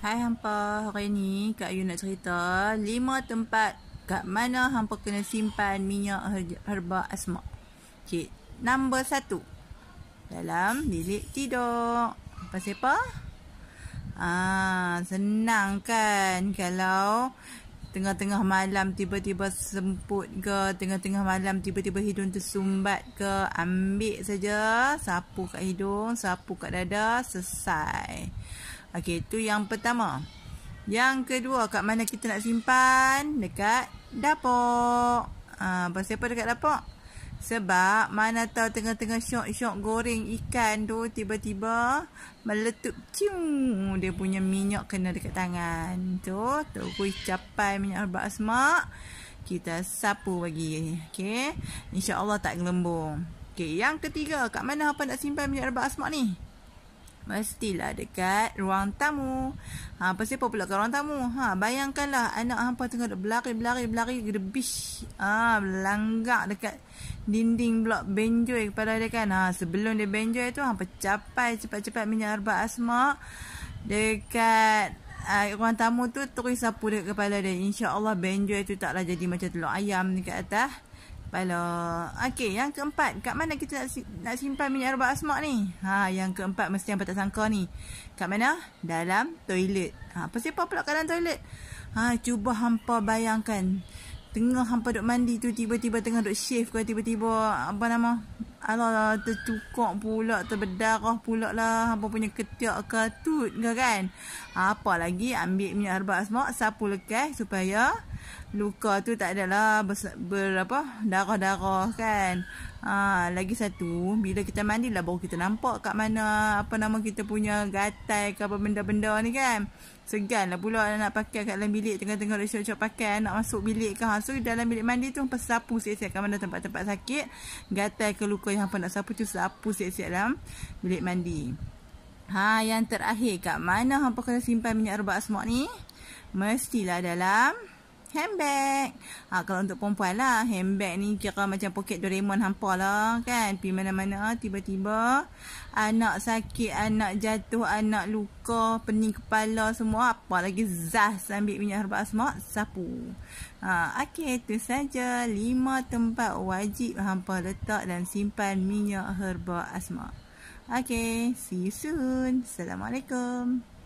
Hai hampa, hari ni Kak Yu nak cerita lima tempat kat mana hampa kena simpan minyak herba asma. Okey, nombor 1. Dalam bilik tidur. Pasal apa? Ah, ha, senang kan kalau tengah-tengah malam tiba-tiba semput ke, tengah-tengah malam tiba-tiba hidung tersumbat ke, ambil saja, sapu kat hidung, sapu kat dada, selesai. Okey, tu yang pertama. Yang kedua, kat mana kita nak simpan? Dekat dapur. Ah, ha, apa dekat dapur? Sebab mana tahu tengah-tengah syok-syok goreng ikan tu tiba-tiba meletup cium dia punya minyak kena dekat tangan. Tu, tu kuih capai minyak rebak semak. Kita sapu bagi. Okey. Insya-Allah tak gelembung. Okey, yang ketiga, kat mana apa nak simpan minyak rebak semak ni? Mestilah dekat ruang tamu. Ha, pasal apa pula kat ruang tamu? Ha, bayangkanlah anak hampa tengah duduk berlari, berlari, berlari, gerbis. Ha, berlanggak dekat dinding blok benjoy kepala dia kan. Ha, sebelum dia benjoy tu, hampa capai cepat-cepat minyak arba asma. Dekat Uh, ruang tamu tu terus sapu dekat kepala dia InsyaAllah benjoy tu taklah jadi macam telur ayam dekat atas Baiklah. Okey, yang keempat. Kat mana kita nak, nak simpan minyak rebak asmak ni? Ha, yang keempat mesti yang patut sangka ni. Kat mana? Dalam toilet. Ha, siapa pula kat dalam toilet? Ha, cuba hampa bayangkan. Tengah hampa duk mandi tu tiba-tiba tengah duk shave ke tiba-tiba apa nama? Alah, alah tercukuk pula, terbedarah pula lah. Hampa punya ketiak ke tut ke kan? Ha, apa lagi ambil minyak rebak asmak, sapu lekas supaya luka tu tak adalah berapa darah-darah kan ha, lagi satu bila kita mandi lah baru kita nampak kat mana apa nama kita punya gatai ke apa benda-benda ni kan segan lah pula nak pakai kat dalam bilik tengah-tengah dia cakap pakai nak masuk bilik ke ha, so dalam bilik mandi tu hampa sapu siap-siap kat mana tempat-tempat sakit gatai ke luka yang hampa nak sapu tu sapu siap-siap dalam bilik mandi Ha yang terakhir kat mana hampa kena simpan minyak rebak semua ni? Mestilah dalam handbag. Ha, kalau untuk perempuan lah, handbag ni kira macam poket Doraemon hampa lah kan. Pergi mana-mana tiba-tiba anak sakit, anak jatuh, anak luka, pening kepala semua. Apa lagi zas ambil minyak herba asma, sapu. Ha, Okey, itu saja. Lima tempat wajib hampa letak dan simpan minyak herba asma. Okay, see you soon. Assalamualaikum.